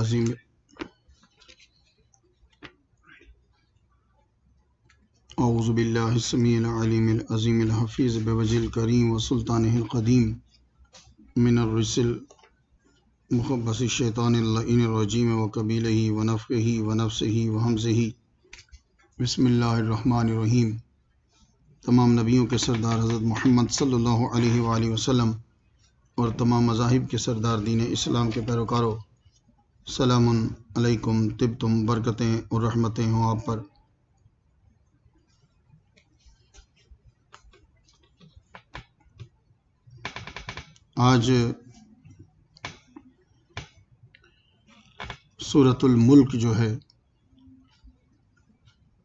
azim अज़बिल्लासमीज़ीमफ़ीज़ बवज़िल करीम व सुल्तान कदीम मिनरसल मुखबस शैतानरजीम व कबील ही वनफ़ ही वनफ़ ही वहम से ही बसमीम तमाम नबियों के सरदार हज़रत मोहम्मद सल्लल्लाहु अलैहि वसल्लम और तमाम मजाहब के सरदार दीन इस्लाम के पैरोकारों सलामकुम तिब तुम बरकतें और रहमतें हों आप पर आज सूरतुल मुल्क जो है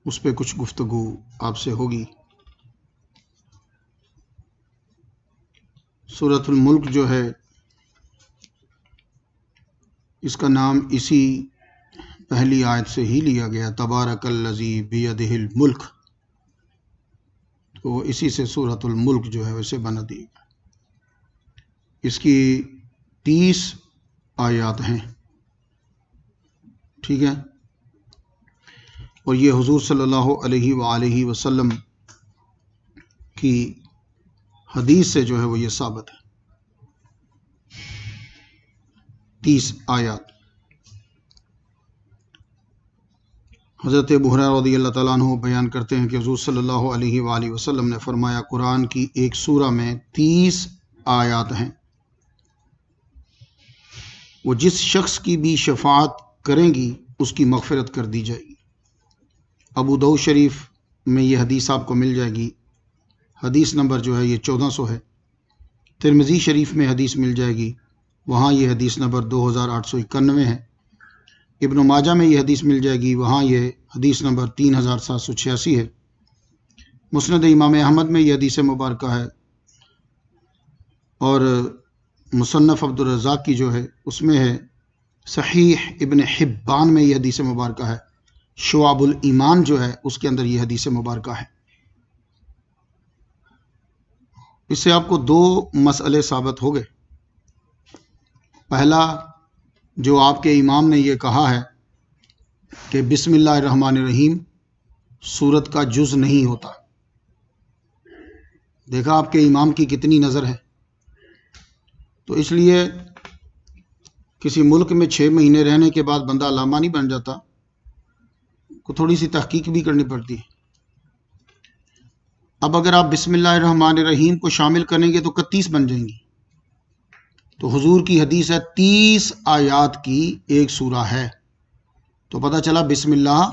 उस पर कुछ गुफ्तु आपसे होगी सूरतुल मुल्क जो है इसका नाम इसी पहली आयत से ही लिया गया लजी बियदिल मुल्क तो इसी से सूरतुल मुल्क जो है वैसे बना दी इसकी तीस आयात हैं ठीक है और ये हुजूर सल्लल्लाहु अलैहि वसल्लम की हदीस से जो है वो ये साबित है तीस आयात हज़रत बुहरा रदी अल्लाह बयान करते हैं कि हजू सल्ला वसम ने फरमाया कुरान की एक सूरा में तीस आयात हैं वो जिस शख्स की भी शफात करेंगी उसकी मगफरत कर दी जाएगी अबू दऊ शरीफ में ये हदीस आपको मिल जाएगी हदीस नंबर जो है ये चौदह सौ है तिरमजी शरीफ में हदीस मिल जाएगी वहाँ ये हदीस नंबर दो हज़ार आठ सौ इक्यानवे है इबन माजा में यह हदीस मिल जाएगी वहाँ यह हदीस नंबर तीन हज़ार सात सौ छियासी है मुस्ंद इमाम अहमद में यह हदीस मुबारक है और मुसन्फ़ अब्दुलरजाक की जो है उसमें है सहीह इबन हिब्बान में यह हदीस मुबारक है शुआबुल ईमान जो है उसके अंदर यह हदीस मुबारक है इससे आपको दो मसले साबित हो गए पहला जो आपके इमाम ने यह कहा है कि रहीम सूरत का जुज नहीं होता देखा आपके इमाम की कितनी नज़र है तो इसलिए किसी मुल्क में छः महीने रहने के बाद बंदा लामा नहीं बन जाता को थोड़ी सी तहकीक भी करनी पड़ती है अब अगर आप रहीम को शामिल करेंगे तो इकतीस बन जाएंगी तो हुजूर की हदीस है तीस आयात की एक सूरा है तो पता चला बिस्मिल्लाह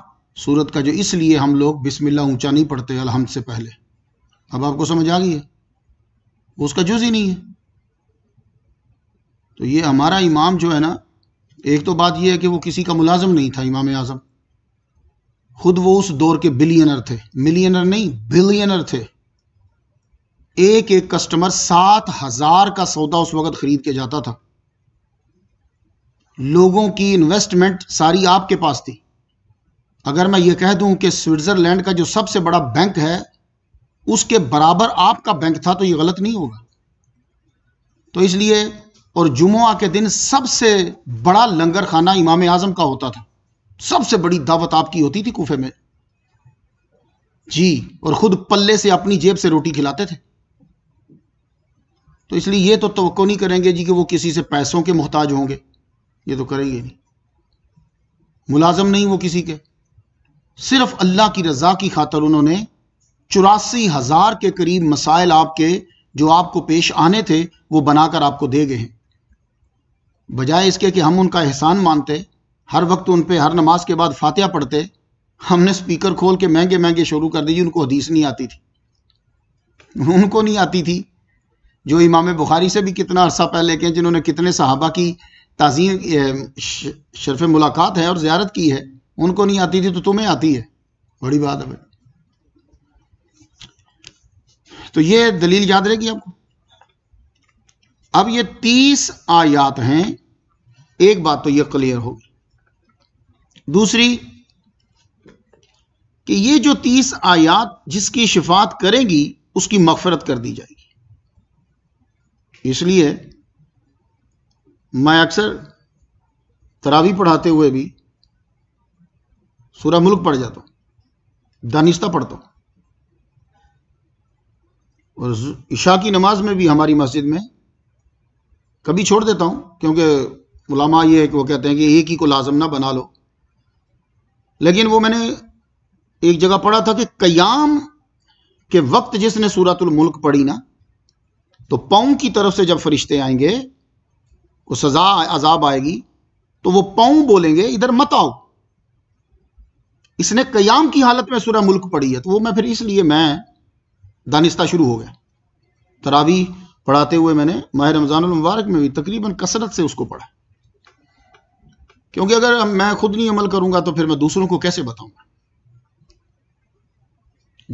सूरत का जो इसलिए हम लोग बिस्मिल्लाह ऊंचा नहीं पढ़ते अलहमद से पहले अब आपको समझ आ गई है उसका जुज ही नहीं है तो ये हमारा इमाम जो है ना एक तो बात यह है कि वो किसी का मुलाजम नहीं था इमाम आजम खुद वो उस दौर के बिलियनर थे मिलियनर नहीं बिलियनर थे एक एक कस्टमर सात हजार का सौदा उस वक्त खरीद के जाता था लोगों की इन्वेस्टमेंट सारी आपके पास थी अगर मैं ये कह दूं कि स्विट्ज़रलैंड का जो सबसे बड़ा बैंक है उसके बराबर आपका बैंक था तो ये गलत नहीं होगा तो इसलिए और जुमुआ के दिन सबसे बड़ा लंगर खाना इमाम आजम का होता था सबसे बड़ी दावत आपकी होती थी कुफे में जी और खुद पल्ले से अपनी जेब से रोटी खिलाते थे तो इसलिए ये तो तो नहीं करेंगे जी कि वो किसी से पैसों के मोहताज होंगे ये तो करेंगे नहीं मुलाजम नहीं वो किसी के सिर्फ अल्लाह की रजा की खातर उन्होंने चौरासी हज़ार के करीब मसाइल आपके जो आपको पेश आने थे वो बनाकर आपको दे गए हैं बजाय इसके कि हम उनका एहसान मानते हर वक्त उन पर हर नमाज के बाद फातह पढ़ते हमने स्पीकर खोल के महंगे महंगे शुरू कर दिए उनको हदीस नहीं आती थी उनको नहीं आती थी जो इमाम बुखारी से भी कितना अरसा पहले के हैं जिन्होंने कितने सहाबा की तज़ीम शरफ मुलाकात है और ज़्यारत की है उनको नहीं आती थी तो तुम्हें आती है बड़ी बात है तो ये दलील याद रहेगी आपको अब ये तीस आयात हैं एक बात तो ये क्लियर होगी दूसरी कि ये जो तीस आयात जिसकी शिफात करेगी उसकी मफरत कर दी जाएगी इसलिए मैं अक्सर तरावी पढ़ाते हुए भी सूरा मुल्क पढ़ जाता हूँ दानिश्ता पढ़ता हूँ और ईशा की नमाज में भी हमारी मस्जिद में कभी छोड़ देता हूँ क्योंकि उलामा ये वो कहते हैं कि एक ही को लाजम ना बना लो लेकिन वो मैंने एक जगह पढ़ा था कि कयाम के वक्त जिसने सूरतुल मुल्क पढ़ी ना तो पाँव की तरफ से जब फरिश्ते आएंगे वो सजा अजाब आएगी तो वो पाँव बोलेंगे इधर मत आओ इसने कयाम की हालत में सूर्य मुल्क पढ़ी है तो वो मैं फिर इसलिए मैं दानिस्ता शुरू हो गया तरावी पढ़ाते हुए मैंने माह रमज़ान मुबारक में भी तकरीबन कसरत से उसको पढ़ा क्योंकि अगर मैं खुद नहीं अमल करूंगा तो फिर मैं दूसरों को कैसे बताऊंगा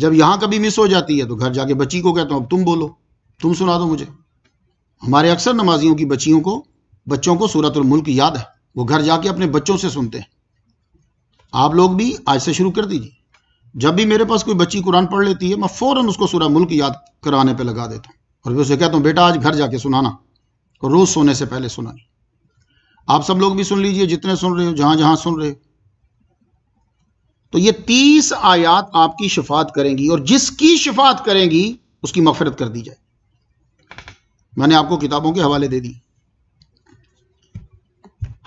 जब यहां कभी मिस हो जाती है तो घर जाके बच्ची को कहता हूं अब तुम बोलो तुम सुना दो मुझे हमारे अक्सर नमाजियों की बच्चियों को बच्चों को सूरतुल मुल्क याद है वो घर जाके अपने बच्चों से सुनते हैं आप लोग भी आज से शुरू कर दीजिए जब भी मेरे पास कोई बच्ची कुरान पढ़ लेती है मैं फ़ौरन उसको सूरह मुल्क याद कराने पर लगा देता हूँ और फिर उसे कहता हूँ बेटा आज घर जाके सुनाना और रोज़ सोने से पहले सुनानी आप सब लोग भी सुन लीजिए जितने सुन रहे हो जहां जहां सुन रहे हो तो ये तीस आयात आपकी शिफात करेंगी और जिसकी शिफात करेंगी उसकी मफरत कर दी जाए मैंने आपको किताबों के हवाले दे दी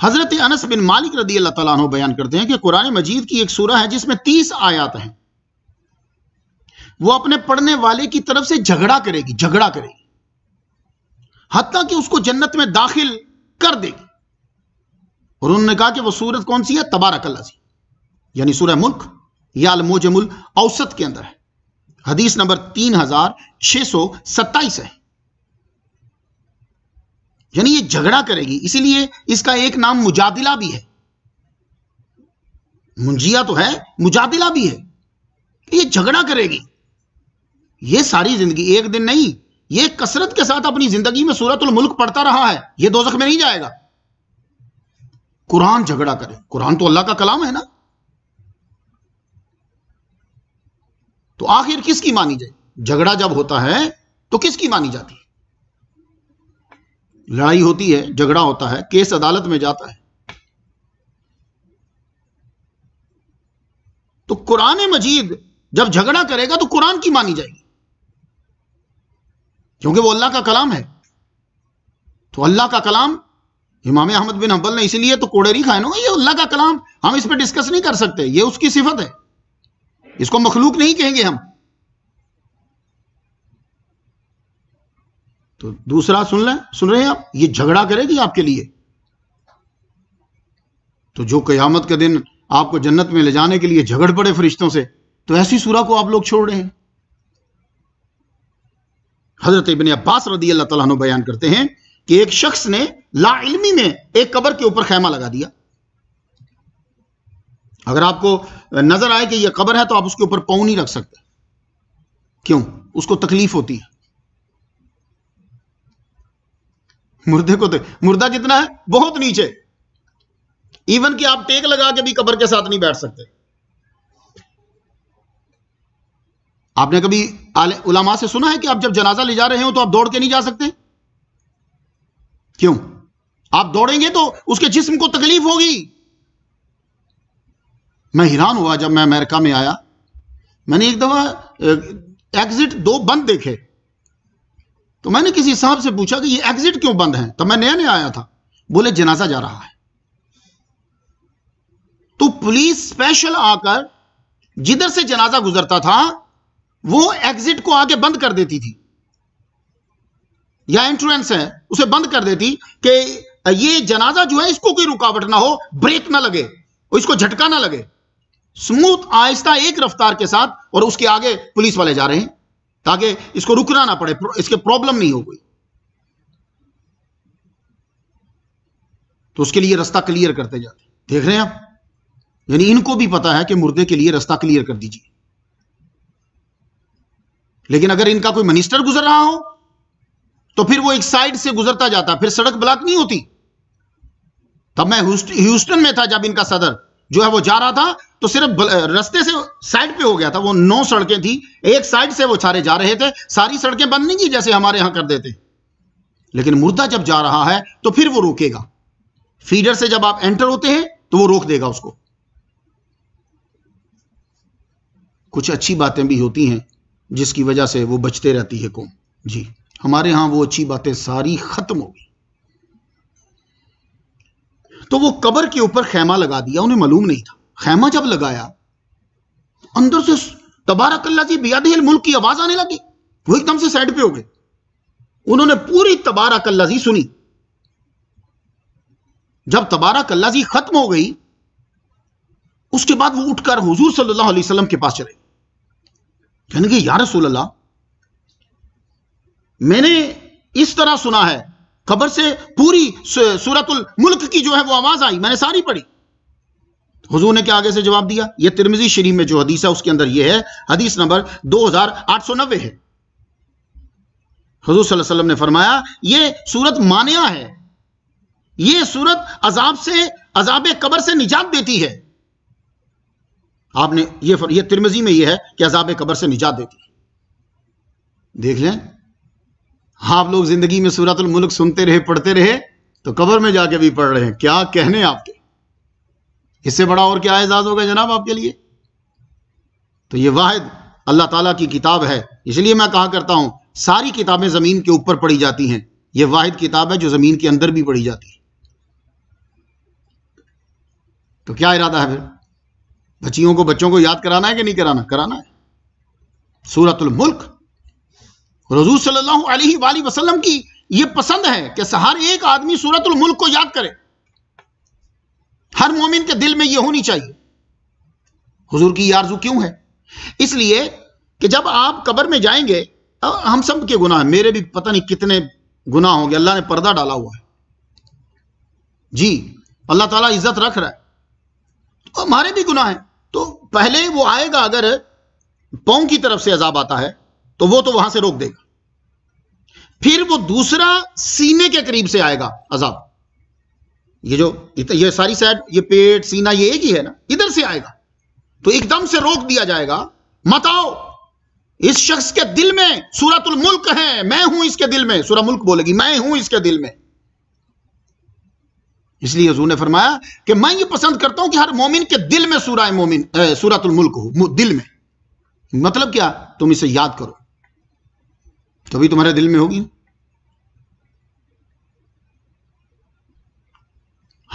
हजरत अनस बिन मालिक रदी अल्लाह तला बयान करते हैं कि कुरान मजीद की एक सूरह है जिसमें तीस आयात हैं वो अपने पढ़ने वाले की तरफ से झगड़ा करेगी झगड़ा करेगी हत्या कि उसको जन्नत में दाखिल कर देगी और उन्होंने कहा कि वह सूरत कौन सी है तबारकल्ला सी यानी सूरह मुल्क या अलमोजमुल औसत के अंदर है हदीस नंबर तीन हजार छह सौ सत्ताईस है यानी ये झगड़ा करेगी इसीलिए इसका एक नाम मुजादिला भी है मुंजिया तो है मुजादिला भी है ये झगड़ा करेगी ये सारी जिंदगी एक दिन नहीं ये कसरत के साथ अपनी जिंदगी में सूरतुल मुल्क पढ़ता रहा है ये दोजख में नहीं जाएगा कुरान झगड़ा करे कुरान तो अल्लाह का कलाम है ना तो आखिर किसकी मानी जाए झगड़ा जब होता है तो किसकी मानी जाती है लड़ाई होती है झगड़ा होता है केस अदालत में जाता है तो कुरान मजीद जब झगड़ा करेगा तो कुरान की मानी जाएगी क्योंकि वो अल्लाह का कलाम है तो अल्लाह का कलाम इमाम अहमद बिन हम्बल ने इसीलिए तो कोडेरी खाए ना ये अल्लाह का कलाम हम इस पर डिस्कस नहीं कर सकते ये उसकी सिफत है इसको मखलूक नहीं कहेंगे हम तो दूसरा सुन लें सुन रहे हैं आप ये झगड़ा करेगी आपके लिए तो जो कयामत के दिन आपको जन्नत में ले जाने के लिए झगड़ पड़े फरिश्तों से तो ऐसी सूरह को आप लोग छोड़ रहे हैं हजरत इबन अब्बास रदी अल्लाह तला बयान करते हैं कि एक शख्स ने इलमी में एक कबर के ऊपर खैमा लगा दिया अगर आपको नजर आए कि यह कबर है तो आप उसके ऊपर पाऊ नहीं रख सकते क्यों उसको तकलीफ होती है मुर्दे को देख मुर्दा कितना है बहुत नीचे इवन कि आप टेक लगा के भी कब्र के साथ नहीं बैठ सकते आपने कभी उलामा से सुना है कि आप जब जनाजा ले जा रहे हो तो आप दौड़ के नहीं जा सकते क्यों आप दौड़ेंगे तो उसके जिस्म को तकलीफ होगी मैं हैरान हुआ जब मैं अमेरिका में आया मैंने एक दफा एग्जिट दो बंद देखे तो मैंने किसी साहब से पूछा कि ये एग्जिट क्यों बंद है तो मैं नया नया आया था बोले जनाजा जा रहा है तो पुलिस स्पेशल आकर जिधर से जनाजा गुजरता था वो एग्जिट को आगे बंद कर देती थी या एंट्रेंस है उसे बंद कर देती कि ये जनाजा जो है इसको कोई रुकावट ना हो ब्रेक ना लगे और इसको झटका ना लगे स्मूथ आहिस्ता एक रफ्तार के साथ और उसके आगे पुलिस वाले जा रहे हैं ताकि इसको रुकना ना पड़े इसके प्रॉब्लम नहीं हो गई तो उसके लिए रास्ता क्लियर करते जाते देख रहे हैं आप यानी इनको भी पता है कि मुर्दे के लिए रास्ता क्लियर कर दीजिए लेकिन अगर इनका कोई मिनिस्टर गुजर रहा हो तो फिर वो एक साइड से गुजरता जाता फिर सड़क ब्लॉक नहीं होती तब मैं ह्यूस्टन में था जब इनका सदर जो है वो जा रहा था तो सिर्फ रस्ते से साइड पे हो गया था वो नौ सड़कें थी एक साइड से वो सारे जा रहे थे सारी सड़कें बंद नहीं की जैसे हमारे यहां कर देते लेकिन मुर्दा जब जा रहा है तो फिर वो रोकेगा फीडर से जब आप एंटर होते हैं तो वो रोक देगा उसको कुछ अच्छी बातें भी होती हैं जिसकी वजह से वो बचते रहती है कौन जी हमारे यहां वो अच्छी बातें सारी खत्म हो गई तो वो कबर के ऊपर खैमा लगा दिया उन्हें मालूम नहीं था खैमा जब लगाया अंदर से अल्लाह जी बियादिल मुल्क की आवाज आने लगी वो एकदम से साइड पे हो गए उन्होंने पूरी अल्लाह जी सुनी जब अल्लाह जी खत्म हो गई उसके बाद वो उठकर हुजूर सल्लल्लाहु अलैहि वसल्लम के पास चले कहने के या रसूल अल्लाह मैंने इस तरह सुना है खबर से पूरी सूरतुल मुल्क की जो है वो आवाज आई मैंने सारी पढ़ी हुजूर ने क्या आगे से जवाब दिया ये तिरमिजी शरीफ में जो हदीस है उसके अंदर ये है हदीस नंबर 2890 है हुजूर सल्लल्लाहु अलैहि वसल्लम ने फरमाया ये सूरत मानिया है ये सूरत अजाब से अजाब कबर से निजात देती है आपने ये फर, ये तिरमजी में ये है कि अजाब कबर से निजात देती है देख लें आप लोग जिंदगी में सूरतुल मुल्क सुनते रहे पढ़ते रहे तो कबर में जाके भी पढ़ रहे हैं क्या कहने आपके इससे बड़ा और क्या एजाज होगा जनाब आपके लिए तो ये वाहिद अल्लाह ताला की किताब है इसलिए मैं कहा करता हूं सारी किताबें ज़मीन के ऊपर पढ़ी जाती हैं यह वाहिद किताब है जो ज़मीन के अंदर भी पढ़ी जाती है तो क्या इरादा है फिर बच्चियों को बच्चों को याद कराना है कि नहीं कराना कराना है सूरतुल मुल्क रजू सल्लल्लाहु अलैहि वसल्लम की ये पसंद है कि हर एक आदमी सूरत मुल्क को याद करे हर मोमिन के दिल में यह होनी चाहिए हुजूर की आरजू क्यों है इसलिए कि जब आप कब्र में जाएंगे हम सब के गुनाह मेरे भी पता नहीं कितने गुनाह होंगे अल्लाह ने पर्दा डाला हुआ है जी अल्लाह ताला इज्जत रख रहा है तो हमारे भी गुनाह है तो पहले वो आएगा अगर पाँव की तरफ से अजाब आता है तो वो तो वहां से रोक देगा फिर वो दूसरा सीने के करीब से आएगा अजाब ये जो ये सारी साइड ये पेट सीना ये एक ही है ना इधर से आएगा तो एकदम से रोक दिया जाएगा मत आओ इस शख्स के दिल में सूरतुल मुल्क है मैं हूं इसके दिल में सूरा मुल्क बोलेगी मैं हूं इसके दिल में इसलिए हजूर ने फरमाया कि मैं ये पसंद करता हूं कि हर मोमिन के दिल में सूरा मोमिन सूरतुल मुल्क हो दिल में मतलब क्या तुम इसे याद करो तो अभी तुम्हारे दिल में होगी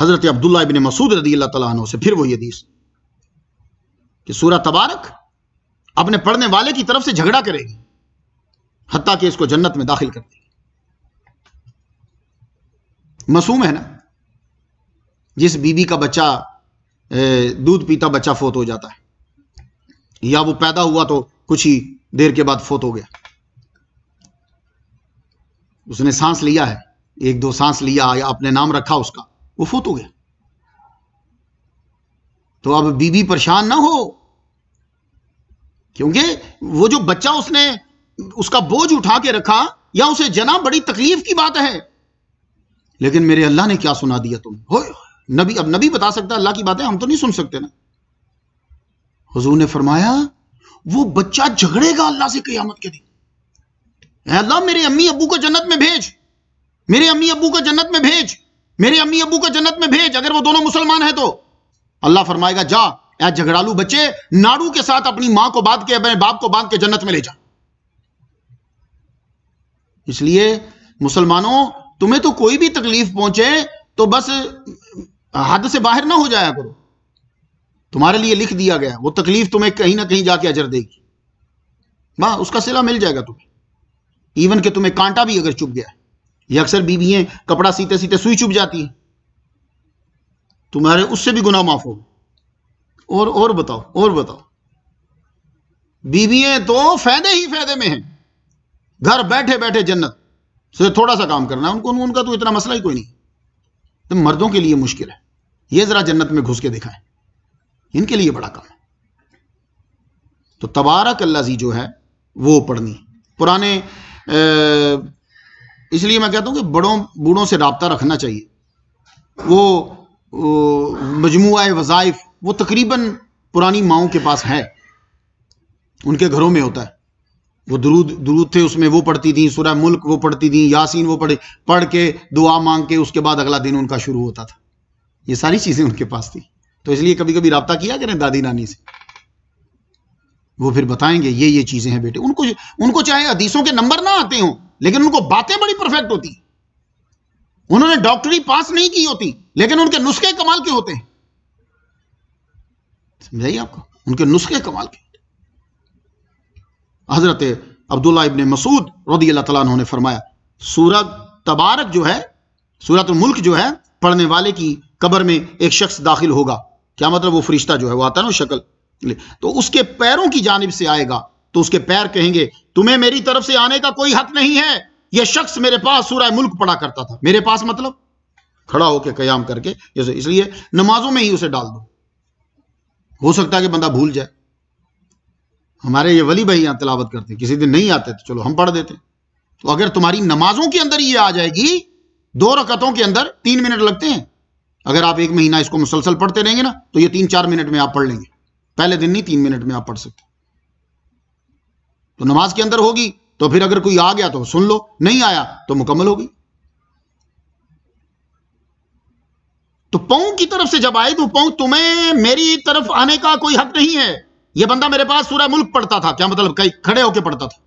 हजरत अब्दुल्ला इबन मसूद रदी अल्लाह तला से फिर वही हदीस कि सूरह तबारक अपने पढ़ने वाले की तरफ से झगड़ा करेगी हत्या कि इसको जन्नत में दाखिल कर देगी मासूम है ना जिस बीबी का बच्चा दूध पीता बच्चा फोत हो जाता है या वो पैदा हुआ तो कुछ ही देर के बाद फोत हो गया उसने सांस लिया है एक दो सांस लिया या अपने नाम रखा उसका वो फूत हो गया तो अब बीबी परेशान ना हो क्योंकि वो जो बच्चा उसने उसका बोझ उठा के रखा या उसे जना बड़ी तकलीफ की बात है लेकिन मेरे अल्लाह ने क्या सुना दिया तुम हो नबी अब नबी बता सकता अल्लाह की बातें हम तो नहीं सुन सकते ना हुजूर ने फरमाया वो बच्चा झगड़ेगा अल्लाह से कयामत के दिन अल्लाह मेरे अम्मी अबू को जन्नत में भेज मेरे अम्मी अबू को जन्नत में भेज मेरे अम्मी अबू को जन्नत में भेज अगर वो दोनों मुसलमान है तो अल्लाह फरमाएगा जा ऐ झगड़ालू बच्चे नाड़ू के साथ अपनी मां को बांध के अपने बाप को बांध के जन्नत में ले जा इसलिए मुसलमानों तुम्हें तो कोई भी तकलीफ पहुंचे तो बस हद से बाहर ना हो जाया करो तुम्हारे लिए लिख दिया गया वो तकलीफ तुम्हें कहीं ना कहीं जाके अजर देगी वाह उसका सिला मिल जाएगा तुम्हें इवन के तुम्हें कांटा भी अगर चुप गया ये अक्सर बीबीए कपड़ा सीते सीते सुई चुप जाती है तुम्हारे उससे भी गुनाह माफ हो और और बताओ और बताओ बीबियां तो फायदे ही फायदे में हैं घर बैठे बैठे जन्नत से थोड़ा सा काम करना उनको उनका तो इतना मसला ही कोई नहीं तो मर्दों के लिए मुश्किल है ये जरा जन्नत में घुस के दिखाएं इनके लिए बड़ा काम है तो तबारक अल्लाजी जो है वो पढ़नी पुराने इसलिए मैं कहता हूँ कि बड़ों बूढ़ों से रबता रखना चाहिए वो, मजमू वज़ाइफ वो तकरीबन पुरानी माओ के पास है उनके घरों में होता है वो दरूद दरूद थे उसमें वो पढ़ती थी सुरह मुल्क वो पढ़ती थी यासीन वो पढ़े पढ़ के दुआ मांग के उसके बाद अगला दिन उनका शुरू होता था ये सारी चीज़ें उनके पास थी तो इसलिए कभी कभी रबता किया करें दादी नानी से वो फिर बताएंगे ये ये चीज़ें हैं बेटे उनको उनको चाहे अदीसों के नंबर ना आते हो लेकिन उनको बातें बड़ी परफेक्ट होती उन्होंने डॉक्टरी पास नहीं की होती लेकिन उनके नुस्खे कमाल के होते हैं समझाइए आपको उनके नुस्खे कमाल के हजरत अब्दुल्ला इबन मसूद रदी अल्लाह तला ने फरमाया सूरत तबारक जो है सूरत मुल्क जो है पढ़ने वाले की कब्र में एक शख्स दाखिल होगा क्या मतलब वो फरिश्ता जो है वो आता है ना शक्ल तो उसके पैरों की जानब से आएगा तो उसके पैर कहेंगे तुम्हें मेरी तरफ से आने का कोई हक नहीं है यह शख्स मेरे पास सूरह मुल्क पड़ा करता था मेरे पास मतलब खड़ा होकर कयाम करके इसलिए नमाजों में ही उसे डाल दो हो सकता है कि बंदा भूल जाए हमारे ये वली भाई यहां तिलावत करते किसी दिन नहीं आते तो चलो हम पढ़ देते हैं तो अगर तुम्हारी नमाजों के अंदर ये आ जाएगी दो रकतों के अंदर तीन मिनट लगते हैं अगर आप एक महीना इसको मुसलसल पढ़ते रहेंगे ना तो ये तीन चार मिनट में आप पढ़ लेंगे पहले दिन नहीं तीन मिनट में आप पढ़ सकते तो नमाज के अंदर होगी तो फिर अगर कोई आ गया तो सुन लो नहीं आया तो मुकम्मल होगी तो पौ की तरफ से जब आए तो पौ तुम्हें मेरी तरफ आने का कोई हक नहीं है यह बंदा मेरे पास सूरा मुल्क पढ़ता था क्या मतलब कहीं खड़े होकर पढ़ता था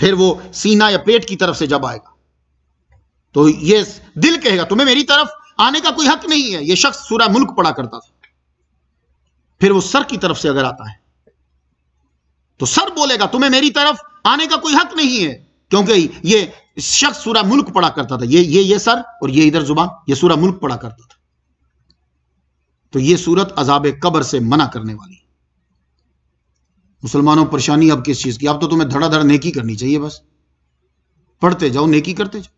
फिर वो सीना या पेट की तरफ से जब आएगा तो ये दिल कहेगा तुम्हें मेरी तरफ आने का कोई हक नहीं है यह शख्स सूरा मुल्क पढ़ा करता था फिर वो सर की तरफ से अगर आता है तो सर बोलेगा तुम्हें मेरी तरफ आने का कोई हक नहीं है क्योंकि ये शख्स सूरा मुल्क पढ़ा करता था ये ये ये सर और ये इधर जुबान ये सूरा मुल्क पढ़ा करता था तो ये सूरत अजाब कब्र से मना करने वाली मुसलमानों परेशानी अब किस चीज की अब तो तुम्हें धड़ाधड़ नेकी करनी चाहिए बस पढ़ते जाओ नेकी करते जाओ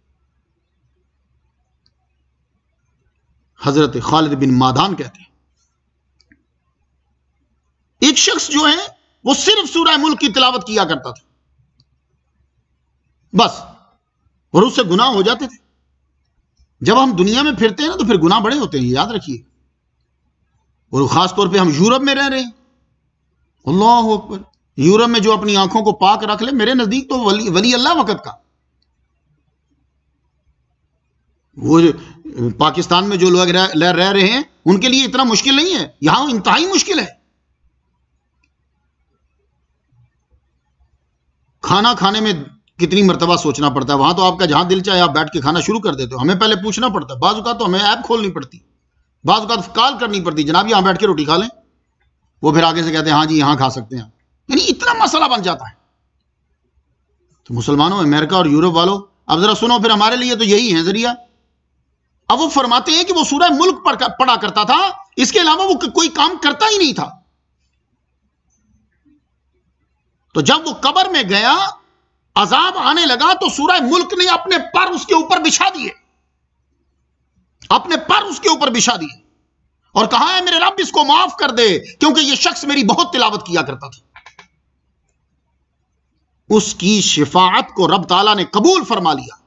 हजरत खालिद बिन मादान कहते हैं एक शख्स जो है वो सिर्फ सूरह मुल्क की तिलावत किया करता था बस और उससे गुनाह हो जाते थे जब हम दुनिया में फिरते हैं ना तो फिर गुनाह बड़े होते हैं याद रखिए और खासतौर पे हम यूरोप में रह रहे हैं अल्लाह अकबर यूरोप में जो अपनी आंखों को पाक रख ले मेरे नजदीक तो वली, वली अल्लाह वक़्त का वो पाकिस्तान में जो लोग रह, रह रहे हैं उनके लिए इतना मुश्किल नहीं है यहां इंतहाई मुश्किल है खाना खाने में कितनी मरतबा सोचना पड़ता है वहां तो आपका जहाँ दिल चाहे आप बैठ के खाना शुरू कर देते हो हमें पहले पूछना पड़ता है बाजू का तो हमें ऐप खोलनी पड़ती बाजू का कॉल करनी पड़ती जनाब यहाँ बैठ के रोटी खा लें वो फिर आगे से कहते हैं हाँ जी यहाँ खा सकते हैं यानी इतना मसला बन जाता है तो मुसलमानों अमेरिका और यूरोप वालों अब ज़रा सुनो फिर हमारे लिए तो यही है जरिया अब वो फरमाते हैं कि वो सूरह मुल्क पढ़ा करता था इसके अलावा वो कोई काम करता ही नहीं था तो जब वो कबर में गया अजाब आने लगा तो सूरह मुल्क ने अपने पर उसके ऊपर बिछा दिए अपने पर उसके ऊपर बिछा दिए और कहा है मेरे रब इसको माफ कर दे क्योंकि यह शख्स मेरी बहुत तिलावत किया करता था उसकी शिफात को रब ताला ने कबूल फरमा लिया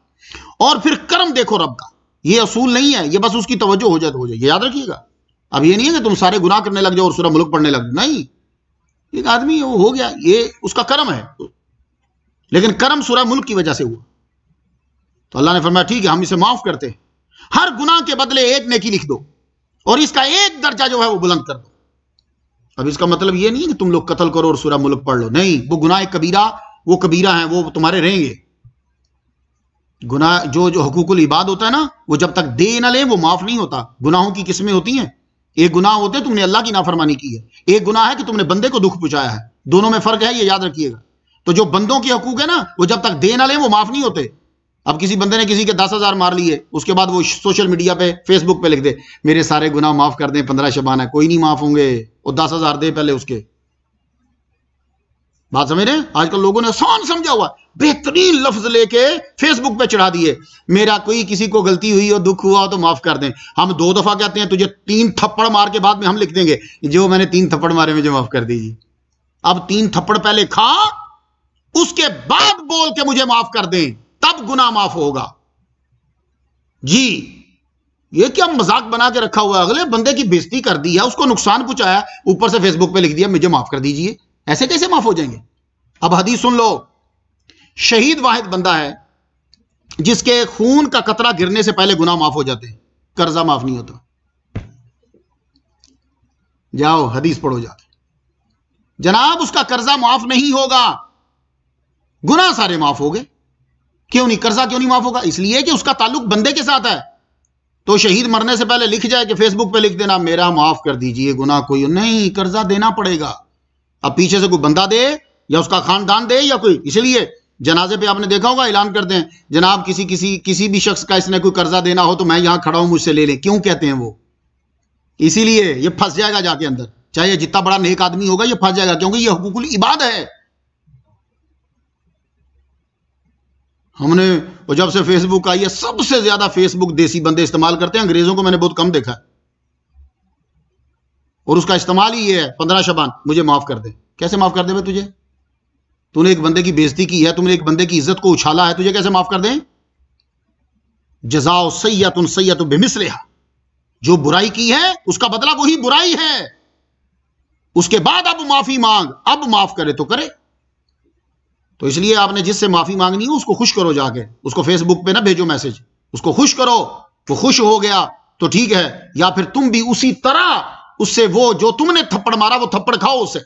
और फिर कर्म देखो रब का ये असूल नहीं है ये बस उसकी तवज्जो हो जाए तो हो जाए याद रखिएगा अब ये नहीं है कि तुम सारे गुनाह करने लग जाओ और सूरह मुल्क पढ़ने लग नहीं एक आदमी वो हो गया ये उसका कर्म है लेकिन कर्म सुरा मुल्क की वजह से हुआ तो अल्लाह ने फरमाया ठीक है हम इसे माफ करते हैं हर गुनाह के बदले एक नेकी लिख दो और इसका एक दर्जा जो है वो बुलंद कर दो अब इसका मतलब ये नहीं कि तुम लोग कत्ल करो और सुरा मुल्क पढ़ लो नहीं वो गुनाह कबीरा वो कबीरा है वो तुम्हारे रहेंगे गुनाह जो जो हकूकुल इबाद होता है ना वो जब तक दे ना ले वो माफ नहीं होता गुनाहों की किस्में होती हैं एक गुनाह होते तुमने अल्लाह की नाफरमानी की है एक गुनाह है कि तुमने बंदे को दुख पहुंचाया है दोनों में फर्क है ये याद रखिएगा तो जो बंदों के हकूक है ना वो जब तक दे ना लें वो माफ नहीं होते अब किसी बंदे ने किसी के दस हजार मार लिए उसके बाद वो सोशल मीडिया पे फेसबुक पे लिख दे मेरे सारे गुनाह माफ कर दें पंद्रह शबान है कोई नहीं माफ होंगे वो दस हजार दे पहले उसके बात समझ रहे हैं आजकल लोगों ने आसान समझा हुआ बेहतरीन लफ्ज लेके फेसबुक पे चढ़ा दिए मेरा कोई किसी को गलती हुई हो दुख हुआ हो तो माफ कर दें हम दो दफा कहते हैं तुझे तीन थप्पड़ मार के बाद में हम लिख देंगे जो मैंने तीन थप्पड़ मारे मुझे माफ कर दीजिए अब तीन थप्पड़ पहले खा उसके बाद बोल के मुझे माफ कर दें तब गुना माफ होगा जी ये क्या मजाक बना के रखा हुआ है अगले बंदे की बेइज्जती कर दी है उसको नुकसान पहुंचाया ऊपर से फेसबुक पे लिख दिया मुझे माफ कर दीजिए ऐसे कैसे माफ हो जाएंगे अब हदीस सुन लो शहीद वाहिद बंदा है जिसके खून का कतरा गिरने से पहले गुना माफ हो जाते हैं कर्जा माफ नहीं होता जाओ हदीस पढ़ो जाते जनाब उसका कर्जा माफ नहीं होगा गुना सारे माफ हो गए क्यों नहीं कर्जा क्यों नहीं माफ होगा इसलिए कि उसका ताल्लुक बंदे के साथ है तो शहीद मरने से पहले लिख जाए कि फेसबुक पे लिख देना मेरा माफ कर दीजिए गुना कोई नहीं कर्जा देना पड़ेगा अब पीछे से कोई बंदा दे या उसका खानदान दे या कोई इसलिए जनाजे पे आपने देखा होगा ऐलान करते हैं जनाब किसी किसी किसी भी शख्स का इसने कोई कर्जा देना हो तो मैं यहां खड़ा हूं मुझसे ले लें क्यों कहते हैं वो इसीलिए ये फंस जाएगा जाके अंदर चाहे जितना बड़ा नेक आदमी होगा ये फंस जाएगा क्योंकि ये हकूकुल इबाद है हमने और जब से फेसबुक आई है सबसे ज्यादा फेसबुक देसी बंदे इस्तेमाल करते हैं अंग्रेजों को मैंने बहुत कम देखा है और उसका इस्तेमाल ही ये है पंद्रह शबान मुझे माफ कर दे कैसे माफ कर दे भाई तुझे तूने एक बंदे की बेजती की है तुमने एक बंदे की इज्जत को उछाला है तुझे कैसे माफ कर दें जजाओ सैया तुम सैया तुम बेमिस जो बुराई की है उसका बदला वही बुराई है उसके बाद अब माफी मांग अब माफ करे तो करे तो इसलिए आपने जिससे माफी मांगनी है उसको खुश करो जाके उसको फेसबुक पे ना भेजो मैसेज उसको खुश करो वो खुश हो गया तो ठीक है या फिर तुम भी उसी तरह उससे वो जो तुमने थप्पड़ मारा वो थप्पड़ खाओ उसे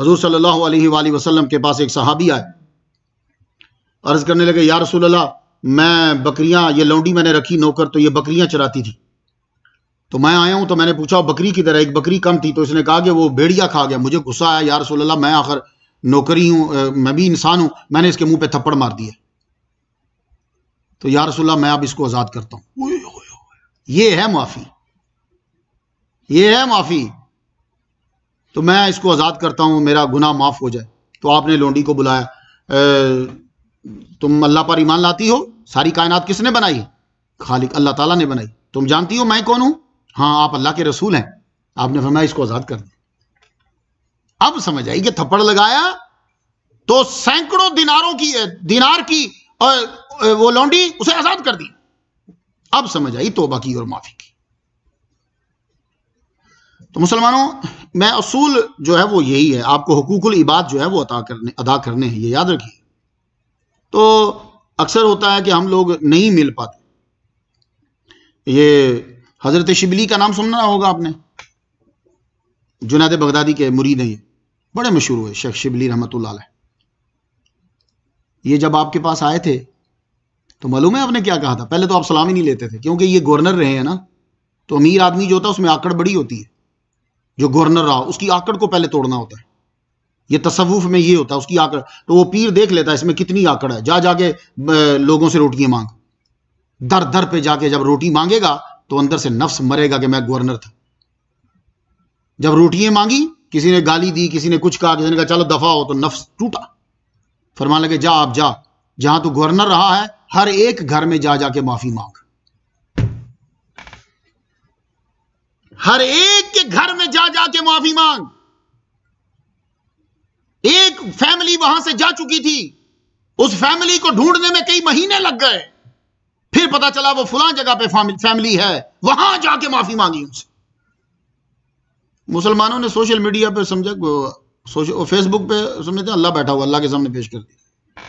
हजूर सल्ला वसलम के पास एक सहाबी आए अर्ज करने लगे या रसूल अल्लाह मैं बकरियां ये लौंडी मैंने रखी नौकर तो ये बकरियां चराती थी तो मैं आया हूं तो मैंने पूछा बकरी की तरह एक बकरी कम थी तो इसने कहा कि वो भेड़िया खा गया मुझे गुस्सा आया यार सोल्ला मैं आखिर नौकरी हूं मैं भी इंसान हूं मैंने इसके मुंह पे थप्पड़ मार दिया तो यार सोल्ला मैं अब इसको आजाद करता हूं ये है माफी ये है माफी तो मैं इसको आज़ाद करता हूँ मेरा गुनाह माफ़ हो जाए तो आपने लोंडी को बुलाया तुम अल्लाह पर ईमान लाती हो सारी कायनात किसने बनाई खालिक अल्लाह ताला ने बनाई तुम जानती हो मैं कौन हूँ हाँ आप अल्लाह के रसूल हैं आपने फरमाया इसको आज़ाद कर दिया अब समझ आई कि थप्पड़ लगाया तो सैकड़ों दिनारों की दिनार की वो लौंडी उसे आज़ाद कर दी अब समझ आई तोबा की और माफ़ी की तो मुसलमानों मैं असूल जो है वो यही है आपको हकूकुल इबाद जो है वो अदा करने अदा करने हैं ये याद रखिए तो अक्सर होता है कि हम लोग नहीं मिल पाते ये हज़रत शिबली का नाम सुनना होगा आपने जुनाद बगदादी के मुरीद हैं बड़े मशहूर हुए शेख शिबली रहमत ये जब आपके पास आए थे तो मालूम है आपने क्या कहा था पहले तो आप सलाम ही नहीं लेते थे क्योंकि ये गवर्नर रहे हैं ना तो अमीर आदमी जो होता है उसमें आकड़ बड़ी होती है जो गवर्नर रहा उसकी आकड़ को पहले तोड़ना होता है ये तसवुफ में ये होता है उसकी आकड़ तो वो पीर देख लेता है इसमें कितनी आकड़ है जा जाके लोगों से रोटियां मांग दर दर पे जाके जब रोटी मांगेगा तो अंदर से नफ्स मरेगा कि मैं गवर्नर था जब रोटियां मांगी किसी ने गाली दी किसी ने कुछ कहा किसी ने कहा चलो दफा हो तो नफ्स टूटा फरमान लगे जा आप जा जहां तू गवर्नर रहा है हर एक घर में जा जाके माफी मांग हर एक के घर में जा जाके माफी मांग एक फैमिली वहां से जा चुकी थी उस फैमिली को ढूंढने में कई महीने लग गए फिर पता चला वो फुला जगह पे फैमिली है वहां जाके माफी मांगी उनसे मुसलमानों ने सोशल मीडिया पे समझा सोशल फेसबुक पे समझते अल्लाह बैठा हुआ अल्लाह के सामने पेश कर दिया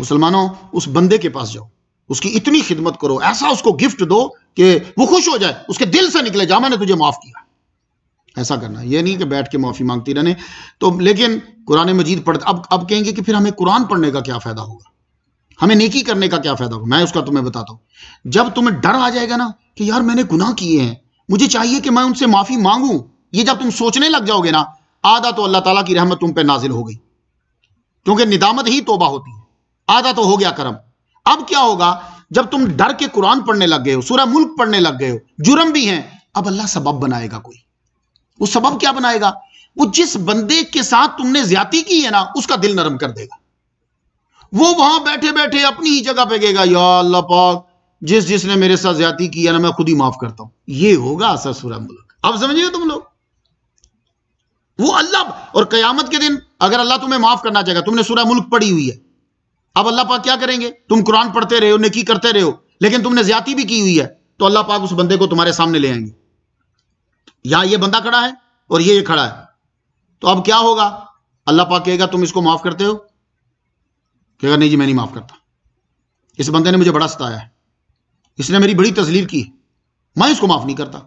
मुसलमानों उस बंदे के पास जाओ उसकी इतनी खिदमत करो ऐसा उसको गिफ्ट दो कि वो खुश हो जाए उसके दिल से निकले जा मैंने तुझे माफ़ किया ऐसा करना ये नहीं कि बैठ के माफ़ी मांगती रहने तो लेकिन कुरान मजीद पढ़ अब अब कहेंगे कि फिर हमें कुरान पढ़ने का क्या फ़ायदा होगा हमें नेकी करने का क्या फ़ायदा होगा मैं उसका तुम्हें बताता हूं जब तुम्हें डर आ जाएगा ना कि यार मैंने गुनाह किए हैं मुझे चाहिए कि मैं उनसे माफ़ी मांगू ये जब तुम सोचने लग जाओगे ना आधा तो अल्लाह ताला की रहमत तुम पे नाजिल हो गई क्योंकि निदामत ही तोबा होती है आधा तो हो गया करम अब क्या होगा जब तुम डर के कुरान पढ़ने लग गए हो सूरह मुल्क पढ़ने लग गए हो जुर्म भी हैं अब अल्लाह सबब बनाएगा कोई वो सबब क्या बनाएगा वो जिस बंदे के साथ तुमने ज्यादा की है ना उसका दिल नरम कर देगा वो वहां बैठे बैठे अपनी ही जगह पे गएगा या अल्लाह पाक जिस जिसने मेरे साथ ज्यादा की है ना मैं खुद ही माफ करता हूं ये होगा असर सूरह मुल्क अब समझिए तुम लोग वो अल्लाह और कयामत के दिन अगर अल्लाह तुम्हें माफ करना चाहेगा तुमने सूरह मुल्क पढ़ी हुई है अब अल्लाह पाक क्या करेंगे तुम कुरान पढ़ते रहे हो नेकी करते रहे हो लेकिन तुमने ज्यादा भी की हुई है तो अल्लाह पाक उस बंदे को तुम्हारे सामने ले आएंगे यहां ये बंदा खड़ा है और ये ये खड़ा है तो अब क्या होगा अल्लाह पाक कहेगा तुम इसको माफ करते हो कहेगा नहीं जी मैं नहीं माफ करता इस बंदे ने मुझे बड़ा सताया है इसने मेरी बड़ी तजलील की मैं इसको माफ नहीं करता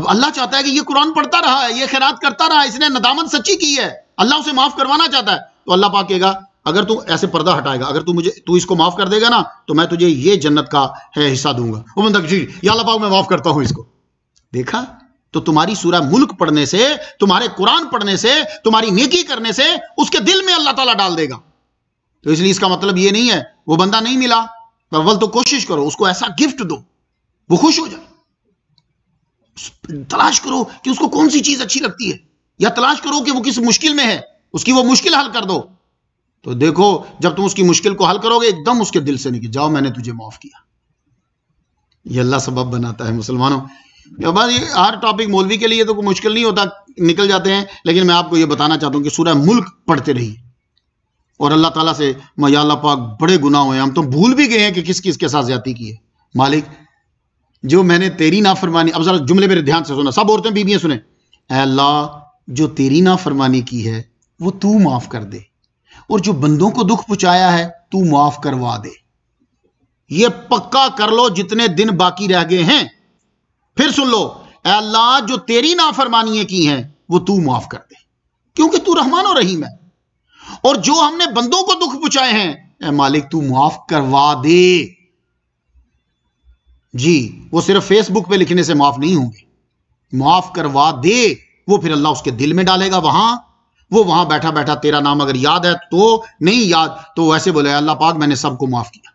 अब अल्लाह चाहता है कि ये कुरान पढ़ता रहा है ये खैरात करता रहा है इसने नदामत सच्ची की है अल्लाह उसे माफ करवाना चाहता है तो अल्लाह पाकेगा अगर तू ऐसे पर्दा हटाएगा अगर तू मुझे तू इसको माफ कर देगा ना तो मैं तुझे ये जन्नत का है हिस्सा दूंगा वो बंदा जी या पाक मैं माफ करता हूं इसको देखा तो तुम्हारी सूरह मुल्क पढ़ने से तुम्हारे कुरान पढ़ने से तुम्हारी नेकी करने से उसके दिल में अल्लाह ताला डाल देगा तो इसलिए इसका मतलब ये नहीं है वो बंदा नहीं मिला अव्वल तो कोशिश करो उसको ऐसा गिफ्ट दो वो खुश हो जाए तलाश करो कि उसको कौन सी चीज अच्छी लगती है या तलाश करो कि वो किस मुश्किल में है उसकी वो मुश्किल हल कर दो तो देखो जब तुम उसकी मुश्किल को हल करोगे एकदम उसके दिल से निकल जाओ मैंने तुझे माफ किया ये अल्लाह सबब बनाता है मुसलमानों ये हर टॉपिक मौलवी के लिए तो कोई मुश्किल नहीं होता निकल जाते हैं लेकिन मैं आपको ये बताना चाहता हूँ कि सूरह मुल्क पढ़ते रहिए और अल्लाह ताला से मैया पाक बड़े गुनाह हुए हम तो भूल भी गए हैं कि किस किस के साथ ज्यादा की है मालिक जो मैंने तेरी ना फरमानी अब जरा जुमले मेरे ध्यान से सुना सब औरतें बीबियाँ सुने अल्लाह जो तेरी ना फरमानी की है वो तू माफ़ कर दे और जो बंदों को दुख पहुंचाया है तू माफ करवा दे ये पक्का कर लो जितने दिन बाकी रह गए हैं फिर सुन लो अल्लाह जो तेरी नाफरमानियां की हैं वो तू माफ कर दे क्योंकि तू रहमान और रहीम है और जो हमने बंदों को दुख पहुंचाए हैं ए मालिक तू माफ करवा दे जी वो सिर्फ फेसबुक पे लिखने से माफ नहीं होंगे माफ करवा दे वो फिर अल्लाह उसके दिल में डालेगा वहां वो वहां बैठा बैठा तेरा नाम अगर याद है तो नहीं याद तो वैसे बोले अल्लाह पाक मैंने सबको माफ किया